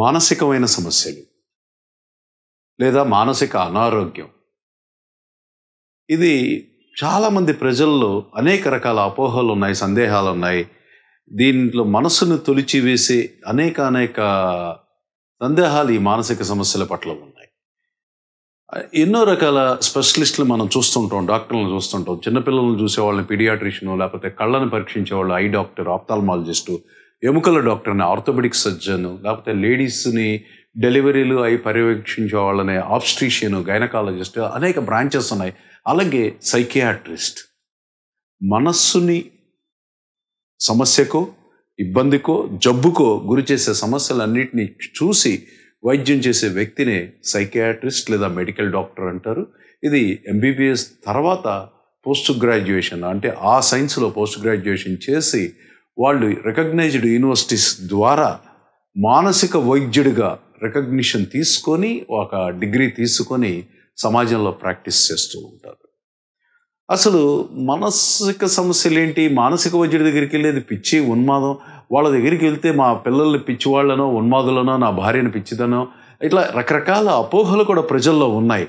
మానసికమైన సమస్యలు లేదా మానసిక అనారోగ్యం ఇది చాలామంది ప్రజల్లో అనేక రకాల అపోహలు ఉన్నాయి సందేహాలు ఉన్నాయి దీంట్లో మనసును తొలిచివేసి అనేక అనేక సందేహాలు ఈ మానసిక సమస్యల పట్ల ఉన్నాయి ఎన్నో రకాల స్పెషలిస్టులు మనం చూస్తుంటాం డాక్టర్లను చూస్తుంటాం చిన్నపిల్లలను చూసేవాళ్ళని పీడియాట్రిషియన్ లేకపోతే కళ్ళను పరీక్షించే వాళ్ళు ఐ డాక్టర్ ఆప్థాల్మాలజిస్టు ఎముకల డాక్టర్ని ఆర్థోపెడిక్ సర్జను లేకపోతే లేడీస్ని డెలివరీలు అయి పర్యవేక్షించే వాళ్ళని ఆబ్స్ట్రిషియను గైనకాలజిస్ట్ అనేక బ్రాంచెస్ ఉన్నాయి అలాగే సైకియాట్రిస్ట్ మనస్సుని సమస్యకో ఇబ్బందికో జబ్బుకో గురి చేసే సమస్యలన్నింటినీ చూసి వైద్యం చేసే వ్యక్తినే సైకియాట్రిస్ట్ లేదా మెడికల్ డాక్టర్ అంటారు ఇది ఎంబీబీఎస్ తర్వాత పోస్ట్ గ్రాడ్యుయేషన్ అంటే ఆ సైన్స్లో పోస్ట్ గ్రాడ్యుయేషన్ చేసి వాళ్ళు రికగ్నైజ్డ్ యూనివర్సిటీస్ ద్వారా మానసిక వైద్యుడిగా రికగ్నిషన్ తీసుకొని ఒక డిగ్రీ తీసుకొని సమాజంలో ప్రాక్టీస్ చేస్తూ ఉంటారు అసలు మానసిక సమస్యలు ఏంటి మానసిక వైద్యుడి దగ్గరికి వెళ్ళేది పిచ్చి ఉన్మాదం వాళ్ళ దగ్గరికి వెళ్తే మా పిల్లల్ని పిచ్చివాళ్ళనో ఉన్మాదులనో నా భార్యను పిచ్చిదనో ఇట్లా రకరకాల అపోహలు కూడా ప్రజల్లో ఉన్నాయి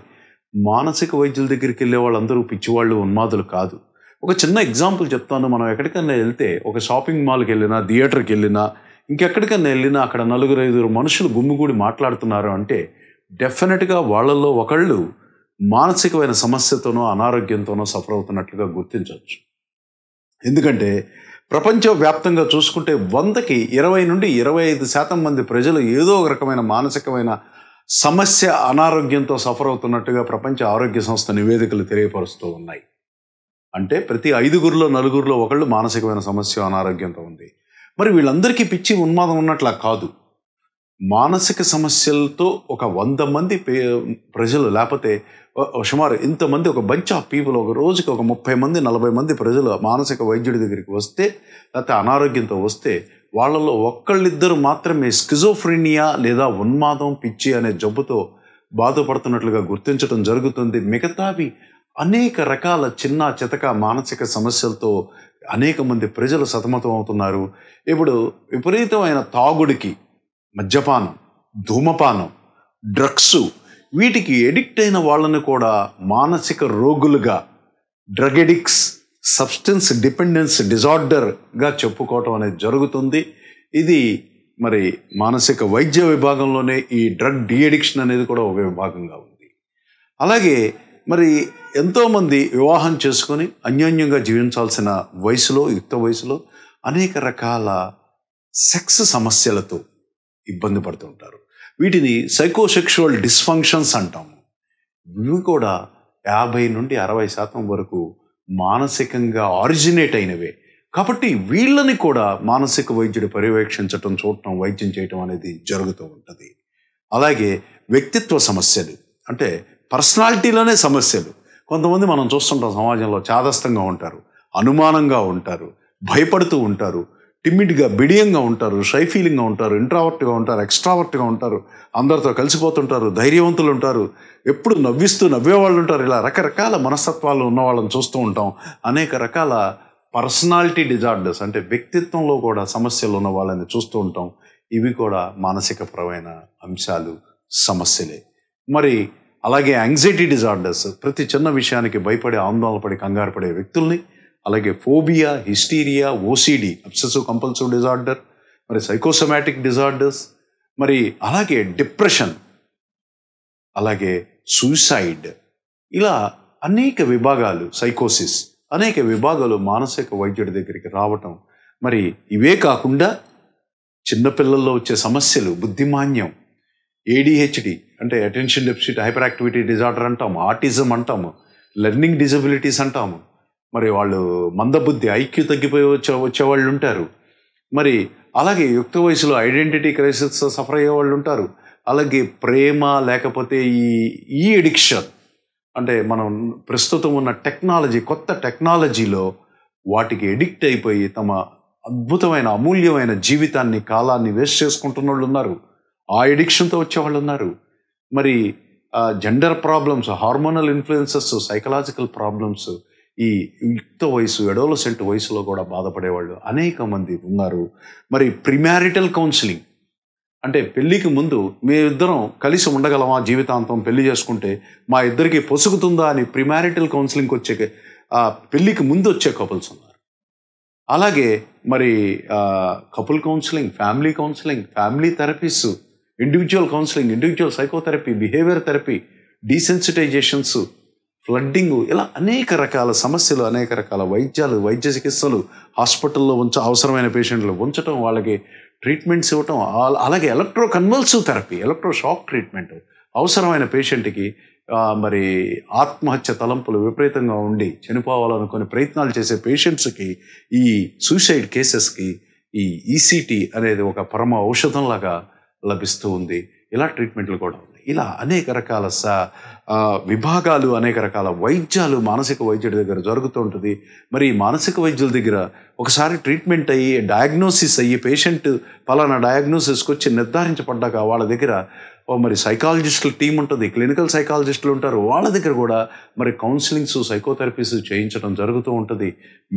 మానసిక వైద్యుల దగ్గరికి వెళ్ళే వాళ్ళందరూ పిచ్చివాళ్ళు ఉన్మాదులు కాదు ఒక చిన్న ఎగ్జాంపుల్ చెప్తాను మనం ఎక్కడికైనా వెళ్తే ఒక షాపింగ్ మాల్కి వెళ్ళినా థియేటర్కి వెళ్ళినా ఇంకెక్కడికైనా వెళ్ళినా అక్కడ నలుగురు ఐదుగురు మనుషులు గుమ్మిగూడి మాట్లాడుతున్నారు అంటే డెఫినెట్గా వాళ్ళల్లో ఒకళ్ళు మానసికమైన సమస్యతోనో అనారోగ్యంతోనో సఫర్ అవుతున్నట్లుగా గుర్తించవచ్చు ఎందుకంటే ప్రపంచవ్యాప్తంగా చూసుకుంటే వందకి ఇరవై నుండి ఇరవై ఐదు శాతం మంది ప్రజలు ఏదో ఒక రకమైన మానసికమైన సమస్య అనారోగ్యంతో సఫర్ అవుతున్నట్టుగా ప్రపంచ ఆరోగ్య సంస్థ నివేదికలు తెలియపరుస్తూ ఉన్నాయి అంటే ప్రతి ఐదుగురిలో నలుగురిలో ఒకళ్ళు మానసికమైన సమస్య అనారోగ్యంతో ఉంది మరి వీళ్ళందరికీ పిచ్చి ఉన్మాదం ఉన్నట్లు కాదు మానసిక సమస్యలతో ఒక వంద మంది పే ప్రజలు లేకపోతే సుమారు ఇంతమంది ఒక బంచ్ ఆఫ్ పీపుల్ ఒక రోజుకి ఒక ముప్పై మంది నలభై మంది ప్రజలు మానసిక వైద్యుడి దగ్గరికి వస్తే లేకపోతే అనారోగ్యంతో వస్తే వాళ్ళలో ఒక్కళ్ళిద్దరు మాత్రమే స్కిజోఫ్రీనియా లేదా ఉన్మాదం పిచ్చి అనే జబ్బుతో బాధపడుతున్నట్లుగా గుర్తించడం జరుగుతుంది మిగతావి అనేక రకాల చిన్న చితక మానసిక సమస్యలతో అనేక మంది ప్రజలు సతమతం అవుతున్నారు ఇప్పుడు విపరీతమైన తాగుడికి మద్యపానం ధూమపానం డ్రగ్స్ వీటికి ఎడిక్ట్ అయిన వాళ్ళని కూడా మానసిక రోగులుగా డ్రగ్ ఎడిక్ట్స్ సబ్స్టెన్స్ డిపెండెన్స్ డిజార్డర్గా చెప్పుకోవటం అనేది జరుగుతుంది ఇది మరి మానసిక వైద్య విభాగంలోనే ఈ డ్రగ్ డిఎడిక్షన్ అనేది కూడా ఒక విభాగంగా ఉంది అలాగే మరి ఎంతోమంది వివాహం చేసుకొని అన్యోన్యంగా జీవించాల్సిన వయసులో యుక్త వయసులో అనేక రకాల సెక్స్ సమస్యలతో ఇబ్బంది పడుతుంటారు వీటిని సైకోసెక్షువల్ డిస్ఫంక్షన్స్ అంటాము ఇవి కూడా యాభై నుండి అరవై శాతం వరకు మానసికంగా ఆరిజినేట్ అయినవే కాబట్టి వీళ్ళని కూడా మానసిక వైద్యుడు పర్యవేక్షించటం చూడటం వైద్యం చేయటం అనేది జరుగుతూ ఉంటుంది అలాగే వ్యక్తిత్వ సమస్యలు అంటే పర్సనాలిటీలోనే సమస్యలు కొంతమంది మనం చూస్తుంటాం సమాజంలో చాదస్తంగా ఉంటారు అనుమానంగా ఉంటారు భయపడుతూ ఉంటారు టిమ్మిడ్గా బిడియంగా ఉంటారు షై ఫీలింగ్గా ఉంటారు ఇంట్రావర్ట్గా ఉంటారు ఎక్స్ట్రావర్ట్గా ఉంటారు అందరితో కలిసిపోతుంటారు ధైర్యవంతులు ఉంటారు ఎప్పుడు నవ్విస్తూ నవ్వేవాళ్ళు ఉంటారు ఇలా రకరకాల మనస్తత్వాలు ఉన్న వాళ్ళని చూస్తూ ఉంటాం అనేక రకాల పర్సనాలిటీ డిజార్డర్స్ అంటే వ్యక్తిత్వంలో కూడా సమస్యలు ఉన్న వాళ్ళని చూస్తూ ఉంటాం ఇవి కూడా మానసికపరమైన అంశాలు సమస్యలే మరి అలాగే యాంగ్జైటీ డిజార్డర్స్ ప్రతి చిన్న విషయానికి భయపడే ఆందోళన పడి కంగారు పడే వ్యక్తుల్ని అలాగే phobia hysteria OCD obsessive compulsive disorder మరి సైకోసమాటిక్ డిజార్డర్స్ మరి అలాగే డిప్రెషన్ అలాగే సూసైడ్ ఇలా అనేక విభాగాలు సైకోసిస్ అనేక విభాగాలు మానసిక వైద్యుడి దగ్గరికి రావటం మరి ఇవే కాకుండా చిన్నపిల్లల్లో వచ్చే సమస్యలు బుద్ధిమాన్యం ఏడిహెచ్డి అంటే attention deficit hyperactivity disorder అంటాము ఆర్టిజం అంటాము లెర్నింగ్ డిజబిలిటీస్ అంటాము మరి వాళ్ళు మందబుద్ధి ఐక్యూ తగ్గిపోయి వచ్చే వచ్చేవాళ్ళు ఉంటారు మరి అలాగే యుక్త వయసులో ఐడెంటిటీ క్రైసిస్ సఫర్ అయ్యే వాళ్ళు ఉంటారు అలాగే ప్రేమ లేకపోతే ఈ ఈ ఎడిక్షన్ అంటే మనం ప్రస్తుతం ఉన్న టెక్నాలజీ కొత్త టెక్నాలజీలో వాటికి ఎడిక్ట్ అయిపోయి తమ అద్భుతమైన అమూల్యమైన జీవితాన్ని కాలాన్ని వేస్ట్ చేసుకుంటున్న వాళ్ళు ఉన్నారు ఆ ఎడిక్షన్తో వచ్చేవాళ్ళు ఉన్నారు మరి gender problems hormonal influences psychological problems ఈ యుక్త వయసు ఎడోలసెంట్ వయసులో కూడా బాధపడేవాళ్ళు అనేక మంది ఉన్నారు మరి ప్రిమారిటల్ కౌన్సిలింగ్ అంటే పెళ్ళికి ముందు ఇద్దరం కలిసి ఉండగలమా జీవితాంతం పెళ్లి చేసుకుంటే మా ఇద్దరికి పొసుగుతుందా అని ప్రిమారిటల్ కౌన్సిలింగ్కి వచ్చే పెళ్ళికి ముందు వచ్చే కపుల్స్ ఉన్నారు అలాగే మరి couple counselling family counselling family therapies individual counselling individual psychotherapy behaviour therapy desensitisations flooding ఇలా అనేక రకాల సమస్యలు అనేక రకాల వైద్యాలు వైద్య చికిత్సలు హాస్పిటల్లో ఉంచ అవసరమైన పేషెంట్లు ఉంచడం వాళ్ళకి ట్రీట్మెంట్స్ ఇవ్వటం అలాగే electro convulsive therapy electro shock treatment అవసరమైన పేషెంట్కి మరి ఆత్మహత్య తలంపులు విపరీతంగా ఉండి చనిపోవాలనుకునే ప్రయత్నాలు చేసే పేషెంట్స్కి ఈ సూసైడ్ కేసెస్కి ఈ ఈసీటీ e అనేది ఒక పరమ ఔషధంలాగా లభిస్తూ ఉంది ఇలా ట్రీట్మెంట్లు కూడా ఉన్నాయి ఇలా అనేక రకాల స విభాగాలు అనేక రకాల వైద్యాలు మానసిక వైద్యుడి దగ్గర జరుగుతూ ఉంటుంది మరి మానసిక వైద్యుల దగ్గర ఒకసారి ట్రీట్మెంట్ అయ్యి డయాగ్నోసిస్ అయ్యి పేషెంట్ పలానా డయాగ్నోసిస్కి వచ్చి నిర్ధారించబడ్డాక వాళ్ళ దగ్గర మరి సైకాలజిస్టుల టీం ఉంటుంది క్లినికల్ సైకాలజిస్టులు ఉంటారు వాళ్ళ దగ్గర కూడా మరి కౌన్సిలింగ్స్ సైకోథెరపీస్ చేయించడం జరుగుతూ ఉంటుంది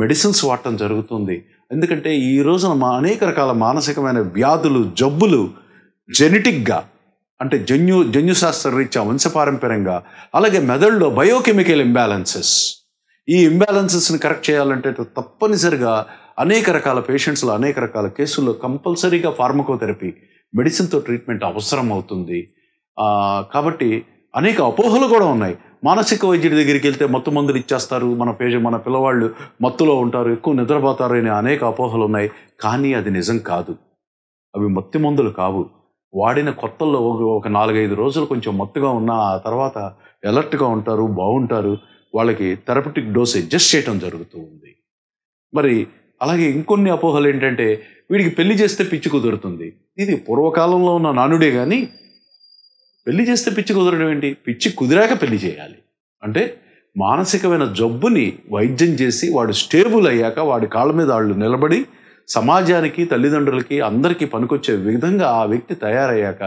మెడిసిన్స్ వాడటం జరుగుతుంది ఎందుకంటే ఈ రోజున మా అనేక రకాల మానసికమైన వ్యాధులు జబ్బులు జెనెటిక్గా అంటే జన్యు జన్యుశాస్త్ర రీత్యా వంశపారంపర్యంగా అలాగే మెదడులో బయోకెమికల్ ఇంబ్యాలెన్సెస్ ఈ ఇంబ్యాలెన్సెస్ని కరెక్ట్ చేయాలంటే తప్పనిసరిగా అనేక రకాల పేషెంట్స్లో అనేక రకాల కేసుల్లో కంపల్సరీగా ఫార్మకోథెరపీ మెడిసిన్తో ట్రీట్మెంట్ అవసరం అవుతుంది కాబట్టి అనేక అపోహలు కూడా ఉన్నాయి మానసిక వైద్యుడి దగ్గరికి వెళ్తే మత్తు మందులు ఇచ్చేస్తారు మన పేజ మన పిల్లవాళ్ళు మత్తులో ఉంటారు ఎక్కువ నిద్రపోతారు అనే అనేక అపోహలు ఉన్నాయి కానీ అది నిజం కాదు అవి మత్తి మందులు కావు వాడిన కొత్తల్లో ఒక ఒక నాలుగైదు రోజులు కొంచెం మత్తుగా ఉన్న ఆ తర్వాత ఎలర్ట్గా ఉంటారు బాగుంటారు వాళ్ళకి థెరపటిక్ డోస్ అడ్జస్ట్ చేయడం జరుగుతూ ఉంది మరి అలాగే ఇంకొన్ని అపోహలు ఏంటంటే వీడికి పెళ్లి చేస్తే పిచ్చి కుదురుతుంది ఇది పూర్వకాలంలో ఉన్న నానుడే కానీ పెళ్లి చేస్తే పిచ్చి కుదరడం ఏంటి పిచ్చి కుదిరాక పెళ్లి చేయాలి అంటే మానసికమైన జబ్బుని వైద్యం చేసి వాడు స్టేబుల్ అయ్యాక వాడి కాళ్ళ మీద వాళ్ళు నిలబడి సమాజానికి తల్లిదండ్రులకి అందరికీ పనికొచ్చే విధంగా ఆ వ్యక్తి తయారయ్యాక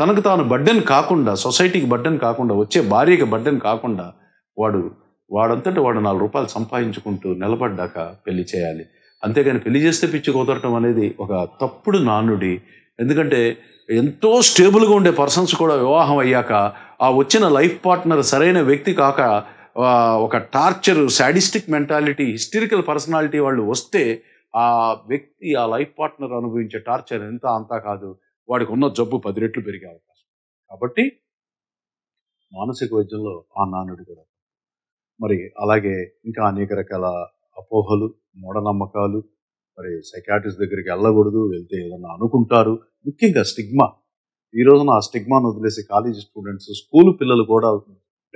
తనకు తాను బడ్డెన్ కాకుండా సొసైటీకి బడ్డెన్ కాకుండా వచ్చే భార్యకి బడ్డెన్ కాకుండా వాడు వాడంతటి వాడు నాలుగు రూపాయలు సంపాదించుకుంటూ నిలబడ్డాక పెళ్లి చేయాలి అంతేగాని పెళ్లి చేస్తే పిచ్చి కుదరటం అనేది ఒక తప్పుడు నానుడి ఎందుకంటే ఎంతో స్టేబుల్గా ఉండే పర్సన్స్ కూడా వివాహం అయ్యాక ఆ వచ్చిన లైఫ్ పార్ట్నర్ సరైన వ్యక్తి కాక ఒక torture sadistic mentality hysterical personality వాళ్ళు వస్తే ఆ వ్యక్తి ఆ లైఫ్ పార్ట్నర్ అనుభవించే టార్చర్ ఎంత అంతా కాదు వాడికి ఉన్న జబ్బు పది రెట్లు పెరిగే అవకాశం కాబట్టి మానసిక వైద్యంలో ఆ నానుడు కూడా మరి అలాగే ఇంకా అనేక రకాల అపోహలు మూఢనమ్మకాలు మరి సైకాట్రిస్ట్ దగ్గరికి వెళ్ళకూడదు వెళ్తే ఏదన్నా అనుకుంటారు ముఖ్యంగా స్టిగ్మా ఈ రోజున ఆ స్టిగ్మాను వదిలేసి కాలేజీ స్టూడెంట్స్ స్కూల్ పిల్లలు కూడా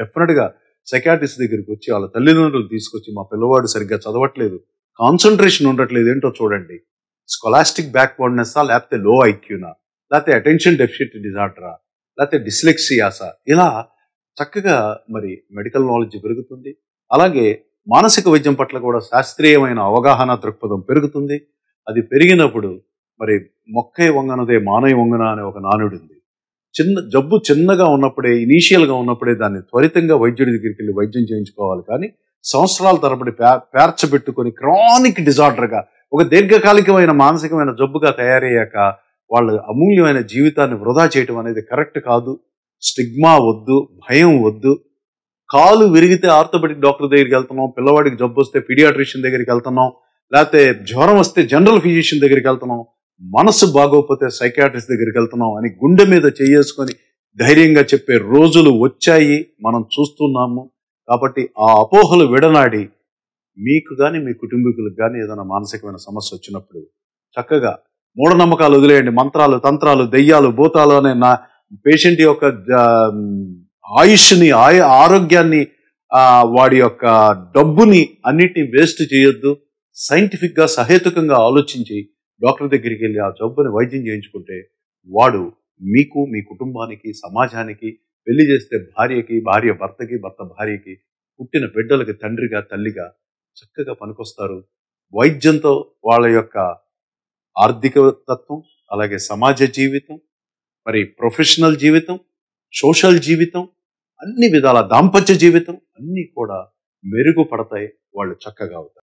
డెఫినెట్గా సైకాట్రిస్ట్ దగ్గరికి వచ్చి వాళ్ళ తల్లిదండ్రులు తీసుకొచ్చి మా పిల్లవాడు సరిగ్గా చదవట్లేదు కాన్సన్ట్రేషన్ ఉండట్లేదు ఏంటో చూడండి స్కొలాస్టిక్ బ్యాక్వర్డ్నెస్సా లేకపోతే లో ఐక్యూనా లేకపోతే అటెన్షన్ డెఫిసిట్ డిజార్డరా లేకపోతే డిస్లెక్సియాసా ఇలా చక్కగా మరి మెడికల్ నాలెడ్జ్ పెరుగుతుంది అలాగే మానసిక వైద్యం పట్ల కూడా శాస్త్రీయమైన అవగాహన దృక్పథం పెరుగుతుంది అది పెరిగినప్పుడు మరి మొక్కై వంగనదే మానవ వంగన అనే ఒక నానుడు ఉంది చిన్న జబ్బు చిన్నగా ఉన్నప్పుడే ఇనీషియల్గా ఉన్నప్పుడే దాన్ని త్వరితంగా వైద్యుడి దగ్గరికి వెళ్ళి వైద్యం చేయించుకోవాలి కానీ సంవత్సరాల తరబడి పేర్చబెట్టుకొని క్రానిక్ డిజార్డర్గా ఒక దీర్ఘకాలికమైన మానసికమైన జబ్బుగా తయారయ్యాక వాళ్ళు అమూల్యమైన జీవితాన్ని వృధా చేయటం అనేది కరెక్ట్ కాదు స్టిగ్మా వద్దు భయం వద్దు కాలు విరిగితే ఆర్థోపెటిక్ డాక్టర్ దగ్గరికి వెళ్తున్నాం పిల్లవాడికి జబ్బు వస్తే పీడియాట్రిషియన్ దగ్గరికి వెళ్తున్నాం లేకపోతే జ్వరం వస్తే జనరల్ ఫిజిషియన్ దగ్గరికి వెళ్తున్నాం మనసు బాగోకపోతే సైకాట్రిస్ట్ దగ్గరికి వెళ్తున్నాం అని గుండె మీద చేసుకొని ధైర్యంగా చెప్పే రోజులు వచ్చాయి మనం చూస్తున్నాము కాబట్టి ఆ అపోహలు విడనాడి మీకు కానీ మీ కుటుంబీకులకు కానీ ఏదైనా మానసికమైన సమస్య వచ్చినప్పుడు చక్కగా మూఢనమ్మకాలు వదిలేయండి మంత్రాలు తంత్రాలు దెయ్యాలు భూతాలు అనే నా పేషెంట్ యొక్క ఆయుష్ని ఆయు ఆరోగ్యాన్ని వాడి యొక్క డబ్బుని అన్నిటిని వేస్ట్ చేయొద్దు సైంటిఫిక్గా సహేతుకంగా ఆలోచించి డాక్టర్ దగ్గరికి వెళ్ళి ఆ జబ్బుని వైద్యం చేయించుకుంటే వాడు మీకు మీ కుటుంబానికి సమాజానికి పెళ్లి చేస్తే భార్యకి భార్య భర్తకి భర్త భార్యకి పుట్టిన బిడ్డలకి తండ్రిగా తల్లిగా చక్కగా పనికొస్తారు వైద్యంతో వాళ్ళ యొక్క ఆర్థిక తత్వం అలాగే సమాజ జీవితం మరి ప్రొఫెషనల్ జీవితం సోషల్ జీవితం అన్ని విధాల దాంపత్య జీవితం అన్నీ కూడా మెరుగుపడతాయి వాళ్ళు చక్కగా అవుతారు